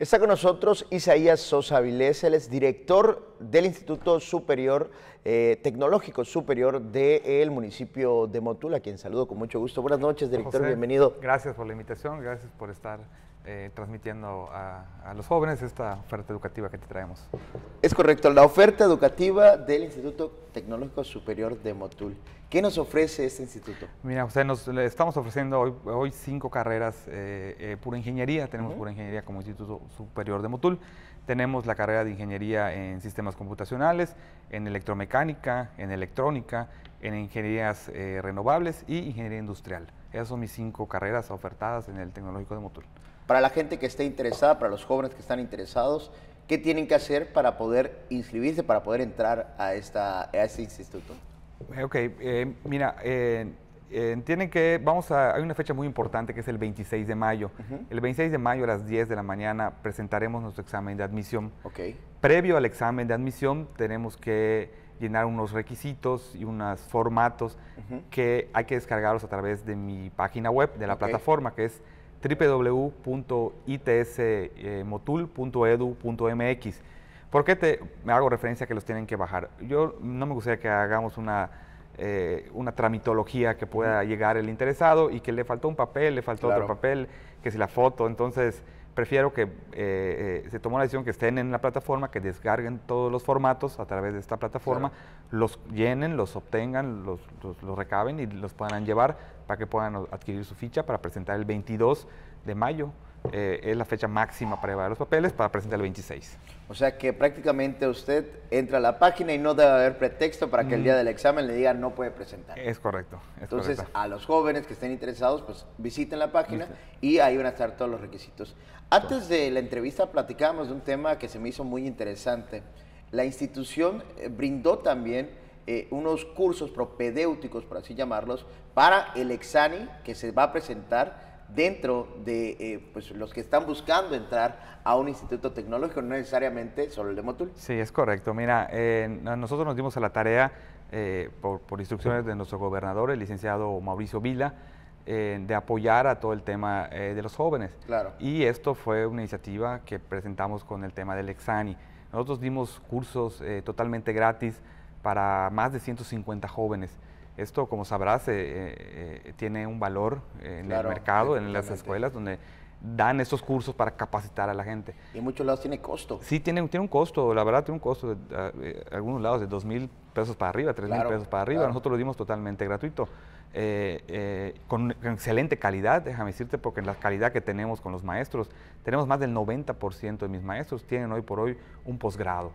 Está con nosotros Isaías Sosa Vilés, él es director del Instituto Superior eh, Tecnológico Superior del municipio de Motula, a quien saludo con mucho gusto. Buenas noches, director, bienvenido. Gracias por la invitación, gracias por estar eh, transmitiendo a, los jóvenes esta oferta educativa que te traemos. Es correcto, la oferta educativa del Instituto Tecnológico Superior de Motul. ¿Qué nos ofrece este instituto? Mira, usted nos estamos ofreciendo hoy, cinco carreras eh, eh, pura ingeniería. Tenemos pura ingeniería como Instituto Superior de Motul. Tenemos la carrera de ingeniería en sistemas computacionales, en electromecánica, en electrónica, en ingenierías eh, renovables y ingeniería industrial. Esas son mis cinco carreras ofertadas en el Tecnológico de Motul. Para la gente que esté interesada, para los jóvenes que están interesados, ¿Qué tienen que hacer para poder inscribirse, para poder entrar a, esta, a este instituto? Eh, ok, eh, mira, eh, que vamos a, hay una fecha muy importante que es el 26 de mayo. El 26 de mayo a las 10 de la mañana presentaremos nuestro examen de admisión. Okay. Previo al examen de admisión tenemos que llenar unos requisitos y unos formatos que hay que descargarlos a través de mi página web, de la plataforma que es www.itsmotul.edu.mx. Eh, ¿Por qué te me hago referencia a que los tienen que bajar? Yo no me gustaría que hagamos una, eh, una tramitología que pueda llegar el interesado y que le faltó un papel, le faltó otro papel, que si la foto, entonces prefiero que eh, eh, se tome la decisión que estén en la plataforma, que descarguen todos los formatos a través de esta plataforma, los llenen, los obtengan, los, los, recaben y los puedan llevar para que puedan adquirir su ficha para presentar el 22 de mayo. Eh, es la fecha máxima para llevar los papeles para presentar el 26. O sea que prácticamente usted entra a la página y no debe haber pretexto para que el mm. día del examen le digan no puede presentar. Es correcto. Entonces, a los jóvenes que estén interesados, pues visiten la página y ahí van a estar todos los requisitos. Antes de la entrevista platicábamos de un tema que se me hizo muy interesante. La institución eh, brindó también eh, unos cursos propedéuticos, por así llamarlos, para el exani que se va a presentar dentro de eh, pues, los que están buscando entrar a un instituto tecnológico, no necesariamente solo el de Motul. Sí, es correcto. Mira, eh, nosotros nos dimos a la tarea, eh, por, instrucciones de nuestro gobernador, el licenciado Mauricio Vila, de apoyar a todo el tema de los jóvenes. Claro. Y esto fue una iniciativa que presentamos con el tema del Exani. Nosotros dimos cursos totalmente gratis para más de 150 jóvenes. Esto, como sabrás, eh, eh, eh, tiene un valor en el mercado, en las escuelas, donde dan esos cursos para capacitar a la gente. Y en muchos lados tiene costo. Sí, tiene, tiene un costo, la verdad tiene un costo, de, algunos lados de 2 mil pesos para arriba, 3 mil pesos para arriba, nosotros lo dimos totalmente gratuito. con, con, excelente calidad, déjame decirte, porque la calidad que tenemos con los maestros, tenemos más del 90% de mis maestros, tienen hoy por hoy un posgrado.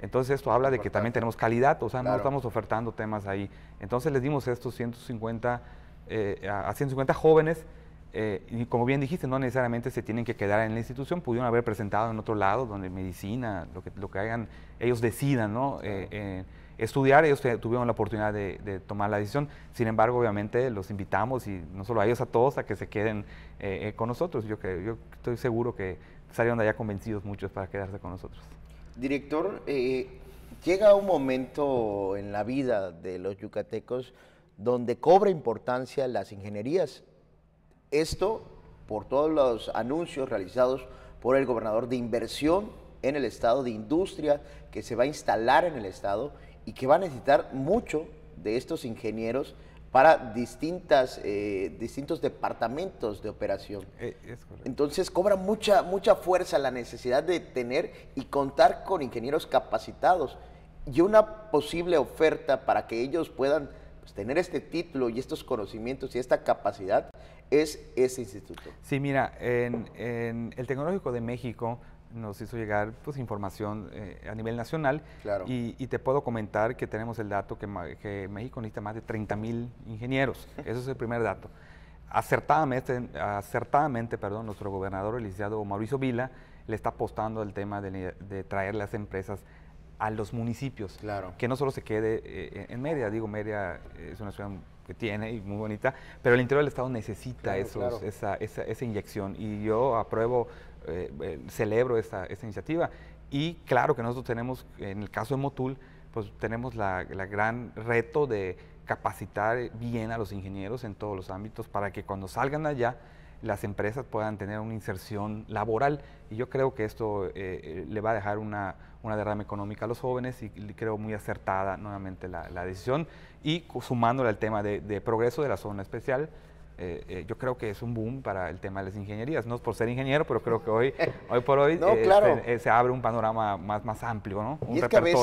Entonces esto habla de que también tenemos calidad, o sea, no estamos ofertando temas ahí. Entonces les dimos estos 150, eh, a 150 jóvenes, eh, y como bien dijiste, no necesariamente se tienen que quedar en la institución, pudieron haber presentado en otro lado, donde medicina, lo que, lo que hagan, ellos decidan, ¿no? Eh, estudiar, ellos tuvieron la oportunidad de, tomar la decisión. Sin embargo, obviamente los invitamos y no solo a ellos, a todos, a que se queden con nosotros. Yo, yo estoy seguro que salieron de allá convencidos muchos para quedarse con nosotros. Director, eh, llega un momento en la vida de los yucatecos donde cobra importancia las ingenierías. Esto por todos los anuncios realizados por el gobernador de inversión en el estado, de industria que se va a instalar en el estado y que va a necesitar mucho de estos ingenieros para distintas, eh, distintos departamentos de operación. Eh, Entonces cobra mucha, mucha fuerza la necesidad de tener y contar con ingenieros capacitados y una posible oferta para que ellos puedan pues, tener este título y estos conocimientos y esta capacidad es ese instituto. Sí, mira, en el Tecnológico de México nos hizo llegar pues, información eh, a nivel nacional claro. y, te puedo comentar que tenemos el dato que, México necesita más de 30 mil ingenieros. Ese es el primer dato. Acertadamente, acertadamente perdón, nuestro gobernador, el licenciado Mauricio Vila, le está apostando al tema de, traer las empresas a los municipios. Claro. Que no solo se quede eh, en media, digo, media es una ciudad que tiene y muy bonita, pero el interior del Estado necesita Esa, inyección y yo apruebo, eh, eh, celebro esta iniciativa. Y claro que nosotros tenemos, en el caso de Motul, pues tenemos la, la, gran reto de capacitar bien a los ingenieros en todos los ámbitos para que cuando salgan allá las empresas puedan tener una inserción laboral. Y yo creo que esto eh, eh, le va a dejar una, una, derrama económica a los jóvenes y creo muy acertada nuevamente la, decisión. Y sumándole al tema de, progreso de la zona especial, eh, yo creo que es un boom para el tema de las ingenierías. No es por ser ingeniero, pero creo que hoy, hoy por hoy este, se, abre un panorama más, más amplio, y es Que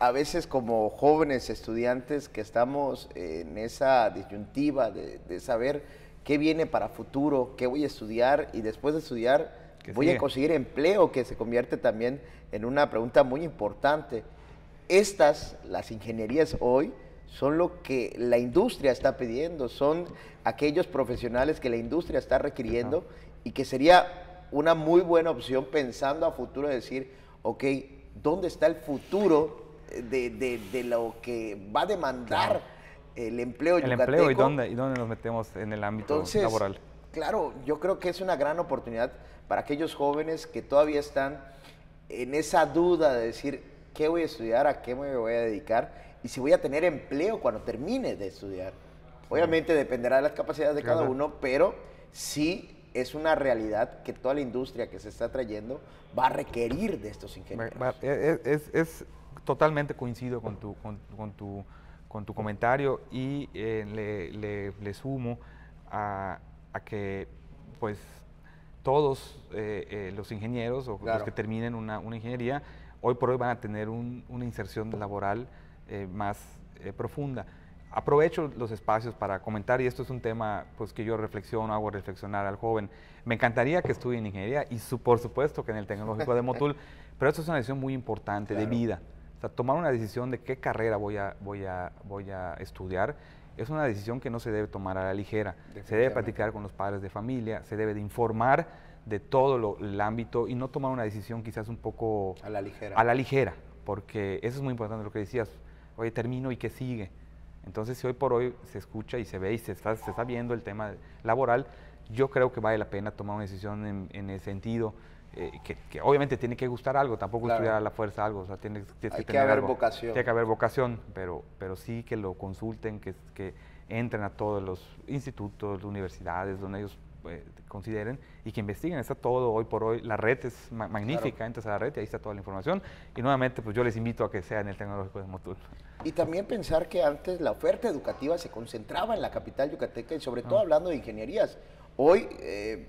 a, veces, como jóvenes estudiantes que estamos en esa disyuntiva de saber qué viene para futuro, qué voy a estudiar y después de estudiar voy a conseguir empleo, que se convierte también en una pregunta muy importante. Estas, las ingenierías hoy, son lo que la industria está pidiendo, son aquellos profesionales que la industria está requiriendo y que sería una muy buena opción pensando a futuro decir, ok, ¿dónde está el futuro de, lo que va a demandar? el empleo El y dónde, y dónde nos metemos en el ámbito laboral. Claro, yo creo que es una gran oportunidad para aquellos jóvenes que todavía están en esa duda de decir, ¿qué voy a estudiar? ¿A qué me voy a dedicar? Y si voy a tener empleo cuando termine de estudiar. Obviamente dependerá de las capacidades de cada uno, pero sí es una realidad que toda la industria que se está trayendo va a requerir de estos ingenieros. E, e, totalmente coincido con tu con tu comentario y eh, le, le, sumo a, a, que pues todos eh, eh, los ingenieros o los que terminen una, ingeniería hoy por hoy van a tener una inserción laboral más profunda. Aprovecho los espacios para comentar, y esto es un tema pues, que yo reflexiono, hago reflexionar al joven. Me encantaría que en ingeniería y su, por supuesto que en el Tecnológico de Motul, pero esto es una decisión muy importante de vida tomar una decisión de qué carrera voy a, voy a, voy a estudiar es una decisión que no se debe tomar a la ligera. Se debe platicar con los padres de familia, se debe de informar de todo el ámbito y no tomar una decisión quizás un poco... A la ligera. A la ligera, porque eso es muy importante lo que decías. Oye, termino y qué sigue. Entonces, si hoy por hoy se escucha y se ve y se está, se está viendo el tema laboral, yo creo que vale la pena tomar una decisión en, el sentido. Eh, que, obviamente tiene que gustar algo, tampoco estudiar a la fuerza algo, o sea, tiene, que, haber vocación. Tiene que haber vocación, pero, pero sí que lo consulten, que, que entren a todos los institutos, universidades, donde ellos eh, consideren y que investiguen. Está todo hoy por hoy. La red es magnífica, entras a la red y ahí está toda la información. Y nuevamente, pues yo les invito a que sean en el Tecnológico de Motul. Y también pensar que antes la oferta educativa se concentraba en la capital yucateca y sobre todo ah. hablando de ingenierías. Hoy, eh,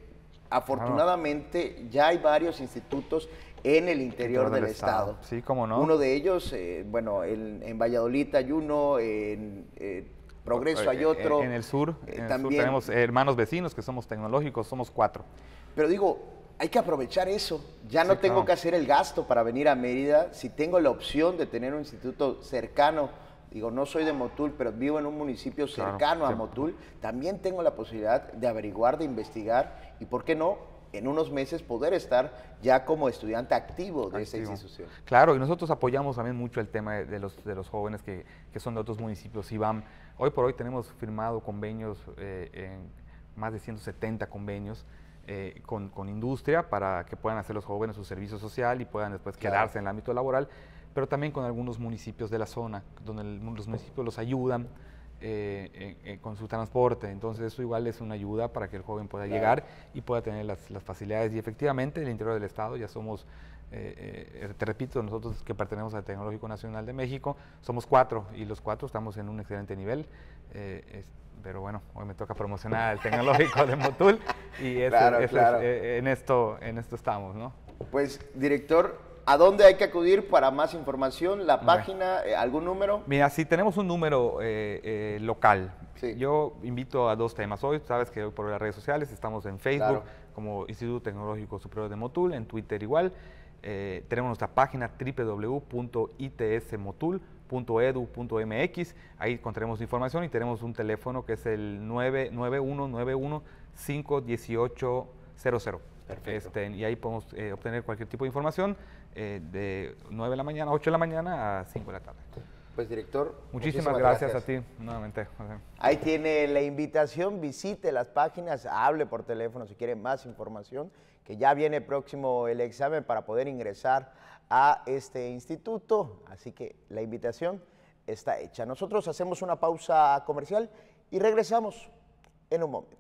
afortunadamente, ya hay varios institutos en el interior del, estado. Sí, cómo no. Uno de ellos, eh, bueno, en, Valladolid hay uno, en eh, Progreso hay otro. En, el sur, también. tenemos hermanos vecinos que somos tecnológicos, somos cuatro. Pero digo, hay que aprovechar eso. Ya no tengo que hacer el gasto para venir a Mérida. Si tengo la opción de tener un instituto cercano digo, no soy de Motul, pero vivo en un municipio cercano a Motul, también tengo la posibilidad de averiguar, de investigar y, ¿por qué no? en unos meses poder estar ya como estudiante activo de esa institución. Claro, y nosotros apoyamos también mucho el tema de, los, jóvenes que, son de otros municipios. IBAM, hoy por hoy tenemos firmado convenios, eh, más de 170 convenios eh, con, industria para que puedan hacer los jóvenes su servicio social y puedan después quedarse en el ámbito laboral pero también con algunos municipios de la zona, donde los municipios los ayudan eh, eh, eh, con su transporte. Entonces eso igual es una ayuda para que el joven pueda llegar y pueda tener las, facilidades. Y efectivamente, en el interior del Estado ya somos, te repito, nosotros que pertenecemos al Tecnológico Nacional de México, somos cuatro y los cuatro estamos en un excelente nivel. pero bueno, hoy me toca promocionar el tecnológico de Motul y en, esto, en esto estamos, ¿no? Pues, director, ¿A dónde hay que acudir para más información? ¿La página? Eh, ¿Algún número? Mira, si tenemos un número eh, eh, local, yo invito a dos temas. Hoy, sabes que hoy por las redes sociales estamos en Facebook como Instituto Tecnológico Superior de Motul, en Twitter igual. tenemos nuestra página www.itsmotul.edu.mx. Ahí encontraremos información y tenemos un teléfono que es el 99191 este, y ahí podemos eh, obtener cualquier tipo de información eh, de 9 de la mañana, 8 de la mañana a 5 de la tarde. Pues director, muchísimas, gracias, a ti nuevamente. Ahí tiene la invitación, visite las páginas, hable por teléfono si quiere más información, que ya viene próximo el examen para poder ingresar a este instituto, así que la invitación está hecha. Nosotros hacemos una pausa comercial y regresamos en un momento.